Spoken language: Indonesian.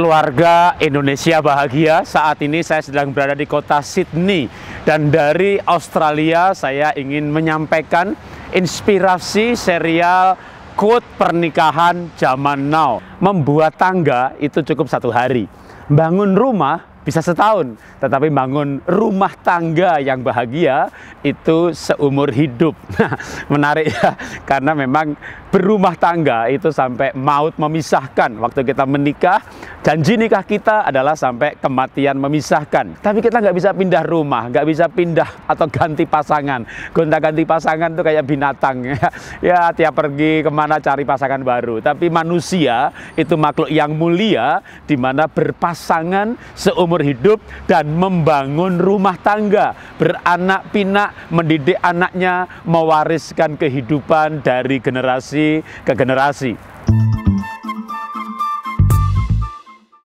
keluarga Indonesia bahagia. Saat ini saya sedang berada di kota Sydney dan dari Australia saya ingin menyampaikan inspirasi serial quote pernikahan zaman now. Membuat tangga itu cukup satu hari. Bangun rumah bisa setahun, tetapi bangun rumah tangga yang bahagia itu seumur hidup. Nah, menarik ya, karena memang berumah tangga itu sampai maut memisahkan. Waktu kita menikah, Janji nikah kita adalah sampai kematian memisahkan. Tapi kita nggak bisa pindah rumah, nggak bisa pindah atau ganti pasangan. Gonta-ganti pasangan tuh kayak binatang. Ya. ya, tiap pergi kemana cari pasangan baru. Tapi manusia itu makhluk yang mulia, di mana berpasangan seumur hidup dan membangun rumah tangga. Beranak pinak, mendidik anaknya, mewariskan kehidupan dari generasi ke generasi.